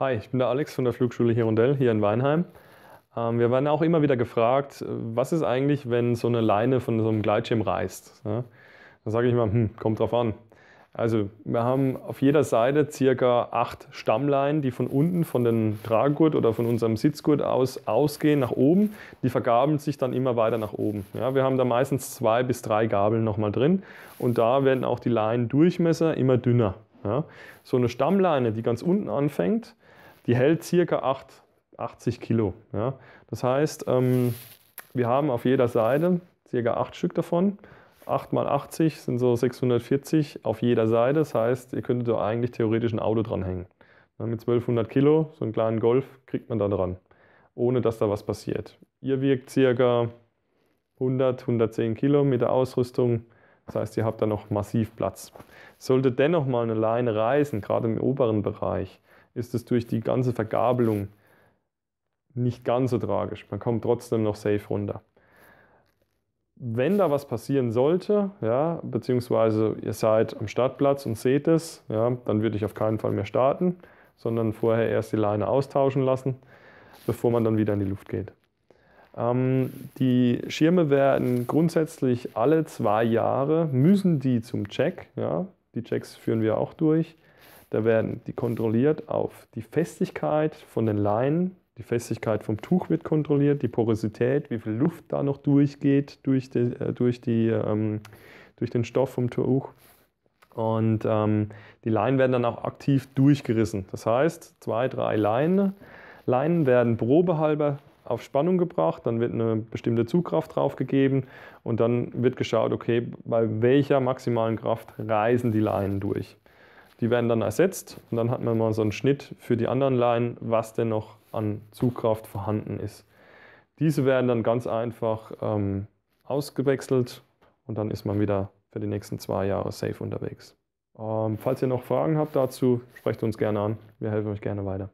Hi, ich bin der Alex von der Flugschule Hirondell hier in Weinheim. Ähm, wir werden auch immer wieder gefragt, was ist eigentlich, wenn so eine Leine von so einem Gleitschirm reißt? Da sage ich immer, hm, kommt drauf an. Also wir haben auf jeder Seite circa acht Stammleinen, die von unten, von dem Traggurt oder von unserem Sitzgurt aus ausgehen nach oben. Die vergabeln sich dann immer weiter nach oben. Ja, wir haben da meistens zwei bis drei Gabeln nochmal drin und da werden auch die Leinendurchmesser immer dünner. Ja? So eine Stammleine, die ganz unten anfängt, die hält circa 8, 80 Kilo. Ja? Das heißt, ähm, wir haben auf jeder Seite circa 8 Stück davon. 8 mal 80 sind so 640 auf jeder Seite. Das heißt, ihr könntet da eigentlich theoretisch ein Auto dranhängen. mit 1200 Kilo, so einen kleinen Golf, kriegt man da dran, ohne dass da was passiert. Ihr wiegt circa 100, 110 Kilo mit der Ausrüstung. Das heißt, ihr habt da noch massiv Platz. Sollte dennoch mal eine Leine reißen, gerade im oberen Bereich, ist es durch die ganze Vergabelung nicht ganz so tragisch. Man kommt trotzdem noch safe runter. Wenn da was passieren sollte, ja, beziehungsweise ihr seid am Startplatz und seht es, ja, dann würde ich auf keinen Fall mehr starten, sondern vorher erst die Leine austauschen lassen, bevor man dann wieder in die Luft geht. Ähm, die Schirme werden grundsätzlich alle zwei Jahre, müssen die zum Check, ja, die Checks führen wir auch durch, da werden die kontrolliert auf die Festigkeit von den Leinen, die Festigkeit vom Tuch wird kontrolliert, die Porosität, wie viel Luft da noch durchgeht durch, die, äh, durch, die, ähm, durch den Stoff vom Tuch. Und ähm, die Leinen werden dann auch aktiv durchgerissen. Das heißt, zwei, drei Leinen, Leinen werden probehalber auf Spannung gebracht, dann wird eine bestimmte Zugkraft draufgegeben und dann wird geschaut, okay, bei welcher maximalen Kraft reisen die Leinen durch. Die werden dann ersetzt und dann hat man mal so einen Schnitt für die anderen Leinen, was denn noch an Zugkraft vorhanden ist. Diese werden dann ganz einfach ähm, ausgewechselt und dann ist man wieder für die nächsten zwei Jahre safe unterwegs. Ähm, falls ihr noch Fragen habt dazu, sprecht uns gerne an. Wir helfen euch gerne weiter.